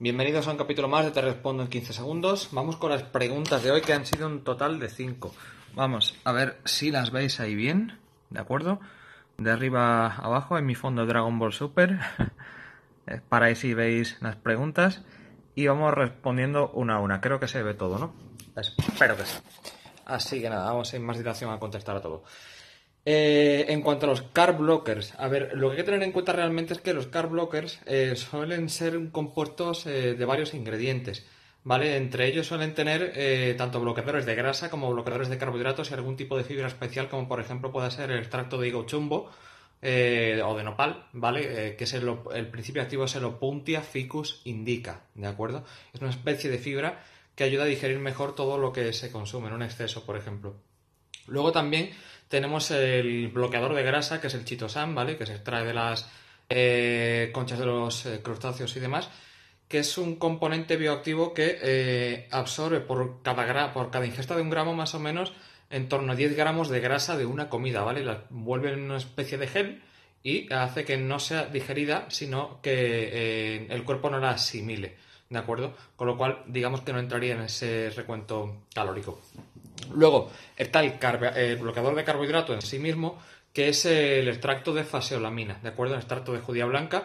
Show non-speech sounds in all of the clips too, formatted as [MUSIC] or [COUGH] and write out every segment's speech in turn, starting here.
Bienvenidos a un capítulo más de Te Respondo en 15 segundos. Vamos con las preguntas de hoy que han sido un total de 5. Vamos a ver si las veis ahí bien, ¿de acuerdo? De arriba abajo en mi fondo Dragon Ball Super. [LAUGHS] Eh, para ahí si veis las preguntas y vamos respondiendo una a una. Creo que se ve todo, ¿no? Espero que sí. Así que nada, vamos sin más dilación a contestar a todo. Eh, en cuanto a los car blockers, a ver, lo que hay que tener en cuenta realmente es que los car blockers eh, suelen ser compuestos eh, de varios ingredientes, ¿vale? Entre ellos suelen tener tanto bloqueadores de grasa como bloqueadores de carbohidratos y algún tipo de fibra especial, como por ejemplo puede ser el extracto de higo chumbo o de nopal, ¿vale? que es el, principio activo es el Opuntia ficus indica, ¿de acuerdo? Es una especie de fibra que ayuda a digerir mejor todo lo que se consume en un exceso, por ejemplo. Luego también tenemos el bloqueador de grasa, que es el chitosan, ¿vale? Que se extrae de las eh, conchas de los eh, crustáceos y demás, que es un componente bioactivo que eh, absorbe por cada, por cada ingesta de un gramo más o menos en torno a 10 gramos de grasa de una comida, ¿vale? La vuelve en una especie de gel y hace que no sea digerida, sino que el cuerpo no la asimile. ¿de acuerdo? Con lo cual, digamos que no entraría en ese recuento calórico. Luego está el, bloqueador de carbohidrato en sí mismo, que es el extracto de faseolamina, ¿de acuerdo? El extracto de judía blanca,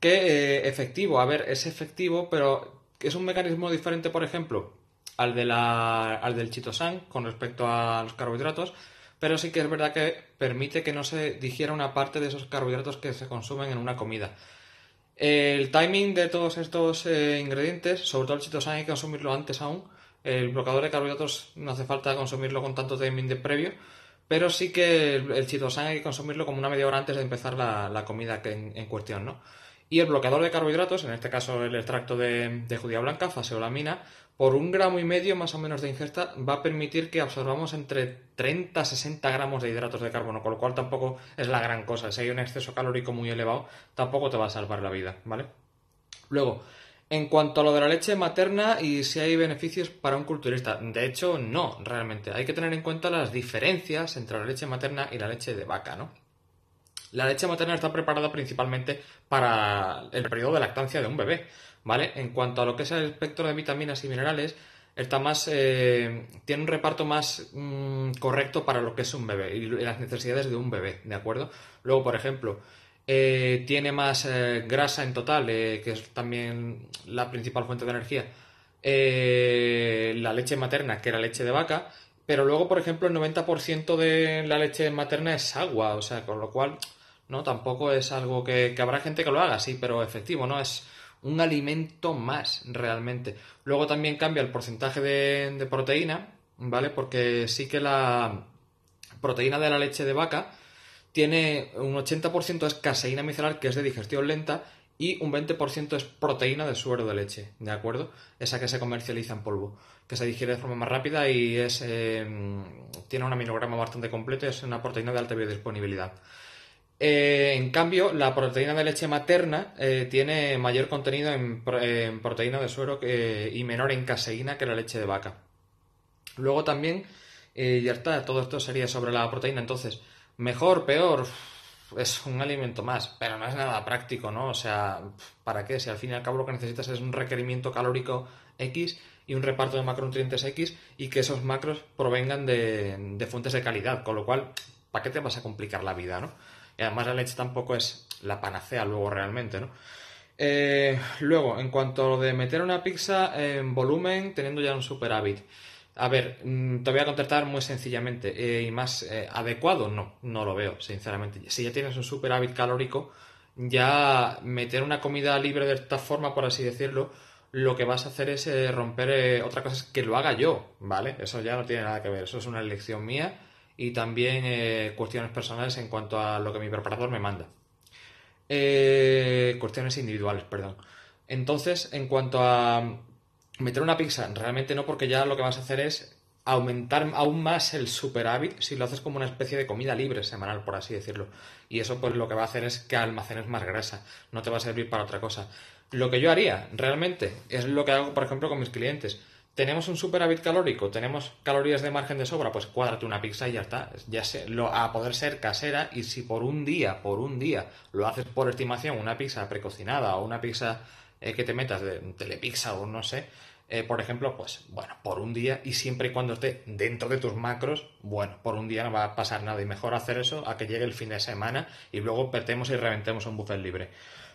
que eh, efectivo, a ver, es efectivo, pero es un mecanismo diferente, por ejemplo, al, de la, al del chitosan con respecto a los carbohidratos, pero sí que es verdad que permite que no se digiera una parte de esos carbohidratos que se consumen en una comida. El timing de todos estos eh, ingredientes, sobre todo el chitosán, hay que consumirlo antes aún. El bloqueador de carbohidratos no hace falta consumirlo con tanto timing de previo, pero sí que el, el hay que consumirlo como una media hora antes de empezar la, comida que en, en, cuestión, ¿no? y el bloqueador de carbohidratos, en este caso el extracto de, judía blanca, faseolamina, por un gramo y medio más o menos de ingesta va a permitir que absorbamos entre 30 a 60 gramos de hidratos de carbono, con lo cual tampoco es la gran cosa. Si hay un exceso calórico muy elevado, tampoco te va a salvar la vida, ¿vale? Luego, en cuanto a lo de la leche materna y si hay beneficios para un culturista, de hecho no, realmente. Hay que tener en cuenta las diferencias entre la leche materna y la leche de vaca, ¿no? La leche materna está preparada principalmente para el periodo de lactancia de un bebé, ¿vale? En cuanto a lo que es el espectro de vitaminas y minerales, está más, eh, tiene un reparto más mm, correcto para lo que es un bebé y las necesidades de un bebé, ¿de acuerdo? Luego, por ejemplo, eh, tiene más eh, grasa en total, que es también la principal fuente de energía, la leche materna, que la leche de vaca, pero luego, por ejemplo, el 90% de la leche materna es agua, o sea, con lo cual Tampoco es algo que, habrá gente que lo haga, sí, pero efectivo, ¿no? Es un alimento más realmente. Luego también cambia el porcentaje de, proteína, ¿vale? Porque sí que la proteína de la leche de vaca tiene un 80% es caseína micelar, que es de digestión lenta, y un 20% es proteína de suero de leche, ¿de acuerdo? Esa que se comercializa en polvo, que se digiere de forma más rápida y es, em, tiene un aminograma bastante completo es una proteína de alta biodisponibilidad. Eh, en cambio, la proteína de leche materna eh, tiene mayor contenido en, proteína de suero y menor en caseína que la leche de vaca. Luego también, eh, ya está, todo esto sería sobre la proteína. Entonces, mejor, peor, es un alimento más, pero no es nada práctico, ¿no? O sea, ¿para qué? Si al fin y al cabo lo que necesitas es un requerimiento calórico X y un reparto de macronutrientes X y que esos macros provengan de, de fuentes de calidad, con lo cual, ¿para qué te vas a complicar la vida, ¿no? Y además la leche tampoco es la panacea luego realmente, ¿no? Eh, luego, en cuanto a lo de meter una pizza en volumen teniendo ya un superávit. A ver, mm, te voy a contestar muy sencillamente. Eh, y más eh, adecuado, no, no lo veo, sinceramente. Si ya tienes un superávit calórico, ya meter una comida libre de esta forma, por así decirlo, lo que vas a hacer es romper. otra cosa que lo haga yo, ¿vale? Eso ya no tiene nada que ver, eso es una elección mía y también eh, cuestiones personales en cuanto a lo que mi preparador me manda. Eh, cuestiones individuales, perdón. Entonces, en cuanto a meter una pizza, realmente no, porque ya lo que vas a hacer es aumentar aún más el superávit si lo haces como una especie de comida libre semanal, por así decirlo. Y eso pues lo que va a hacer es que almacenes más grasa, no te va a servir para otra cosa. Lo que yo haría realmente es lo que hago, por ejemplo, con mis clientes ¿Tenemos un superávit calórico? ¿Tenemos calorías de margen de sobra? Pues cuádrate una pizza y ya está. Ya sé, lo, a poder ser casera y si por un día, por un día, lo haces por estimación, una pizza precocinada o una pizza eh, que te metas de telepizza o no sé, eh, por ejemplo, pues bueno, por un día y siempre y cuando esté dentro de tus macros, bueno, por un día no va a pasar nada y mejor hacer eso a que llegue el fin de semana y luego pertemos y reventemos un buffet libre.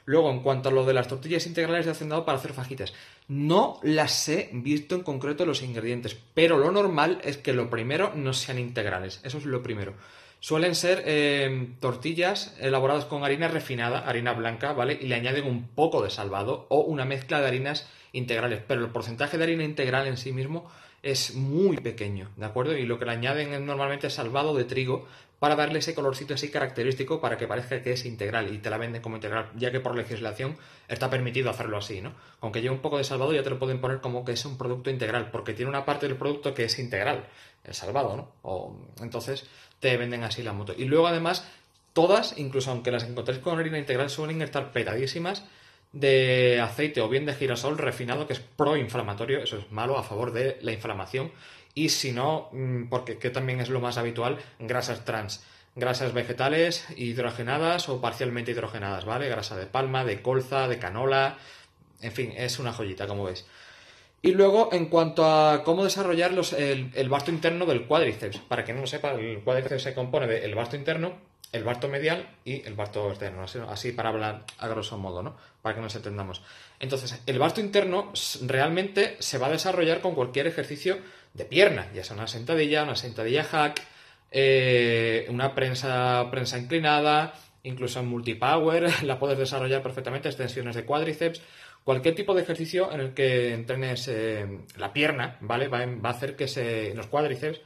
Luego, en cuanto a lo de las tortillas integrales de hacendado para hacer fajitas, no las he visto en concreto los ingredientes, pero lo normal es que lo primero no sean integrales, eso es lo primero. Suelen ser em, tortillas elaboradas con harina refinada, harina blanca, ¿vale? Y le añaden un poco de salvado o una mezcla de harinas integrales. Pero el porcentaje de harina integral en sí mismo es muy pequeño, ¿de acuerdo? Y lo que le añaden es normalmente salvado de trigo para darle ese colorcito así característico para que parezca que es integral y te la venden como integral, ya que por legislación está permitido hacerlo así, ¿no? Aunque lleve un poco de salvado ya te lo pueden poner como que es un producto integral, porque tiene una parte del producto que es integral el salvado, ¿no? O, entonces te venden así la moto. Y luego además, todas, incluso aunque las encontréis con harina integral, suelen estar petadísimas de aceite o bien de girasol refinado que es proinflamatorio, eso es malo a favor de la inflamación y si no, mm, porque que también es lo más habitual, grasas trans, grasas vegetales hidrogenadas o parcialmente hidrogenadas, ¿vale? Grasa de palma, de colza, de canola, en fin, es una joyita como veis. Y luego, en cuanto a cómo desarrollar el, el, interno del cuádriceps. Para que no lo sepa, el cuádriceps se compone del el basto interno, el barto medial y el barto externo. Así, para hablar a grosso modo, ¿no? Para que nos entendamos. Entonces, el barto interno realmente se va a desarrollar con cualquier ejercicio de pierna, ya sea una sentadilla, una sentadilla hack, eh, una prensa, prensa inclinada, incluso en multipower, [LAUGHS] la puedes desarrollar perfectamente, extensiones de cuádriceps Cualquier tipo de ejercicio en el que entrenes eh, la pierna, ¿vale? Va, a hacer que se. los cuádriceps,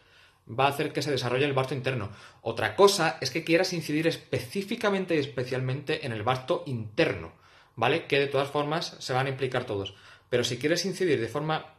va a hacer que se desarrolle el barto interno. Otra cosa es que quieras incidir específicamente y especialmente en el barto interno, ¿vale? Que de todas formas se van a implicar todos. Pero si quieres incidir de forma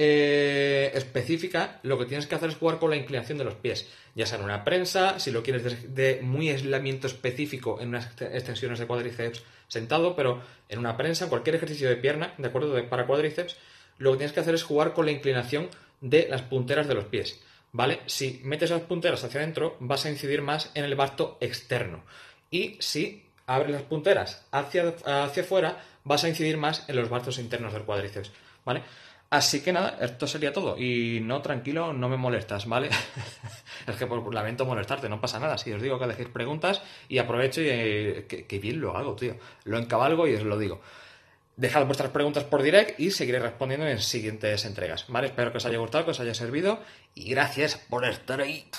eh, específica, lo que tienes que hacer es jugar con la inclinación de los pies, ya sea en una prensa, si lo quieres de, muy aislamiento específico en unas extensiones de cuádriceps sentado, pero en una prensa, en cualquier ejercicio de pierna, ¿de acuerdo? para cuádriceps, lo que tienes que hacer es jugar con la inclinación de las punteras de los pies, ¿vale? Si metes las punteras hacia adentro, vas a incidir más en el barto externo. Y si abres las punteras hacia, hacia afuera, vas a incidir más en los bastos internos del cuádriceps, ¿vale? Así que nada, esto sería todo. Y no, tranquilo, no me molestas, ¿vale? [LAUGHS] es que por, lamento molestarte, no pasa nada. Si os digo que dejéis preguntas y aprovecho y eh, ¡Qué bien lo hago, tío. Lo encabalgo y os lo digo. Dejad vuestras preguntas por direct y seguiré respondiendo en siguientes entregas, ¿vale? Espero que os haya gustado, que os haya servido y gracias por estar ahí.